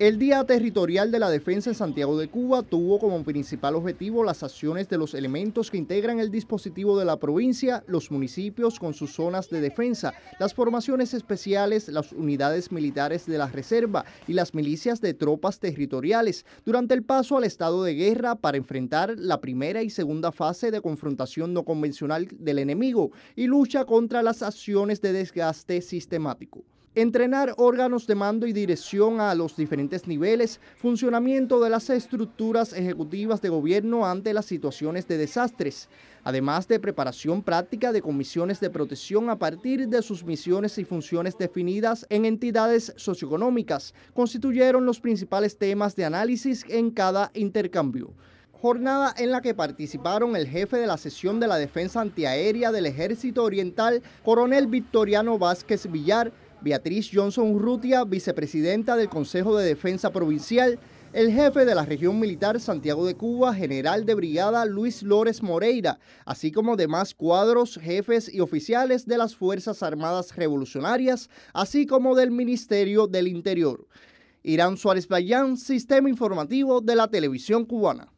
El Día Territorial de la Defensa en Santiago de Cuba tuvo como principal objetivo las acciones de los elementos que integran el dispositivo de la provincia, los municipios con sus zonas de defensa, las formaciones especiales, las unidades militares de la reserva y las milicias de tropas territoriales durante el paso al estado de guerra para enfrentar la primera y segunda fase de confrontación no convencional del enemigo y lucha contra las acciones de desgaste sistemático. Entrenar órganos de mando y dirección a los diferentes niveles, funcionamiento de las estructuras ejecutivas de gobierno ante las situaciones de desastres, además de preparación práctica de comisiones de protección a partir de sus misiones y funciones definidas en entidades socioeconómicas, constituyeron los principales temas de análisis en cada intercambio jornada en la que participaron el jefe de la sesión de la defensa antiaérea del Ejército Oriental, coronel Victoriano Vázquez Villar, Beatriz Johnson Rutia, vicepresidenta del Consejo de Defensa Provincial, el jefe de la región militar Santiago de Cuba, general de brigada Luis Lores Moreira, así como demás cuadros, jefes y oficiales de las Fuerzas Armadas Revolucionarias, así como del Ministerio del Interior. Irán Suárez Bayán, Sistema Informativo de la Televisión Cubana.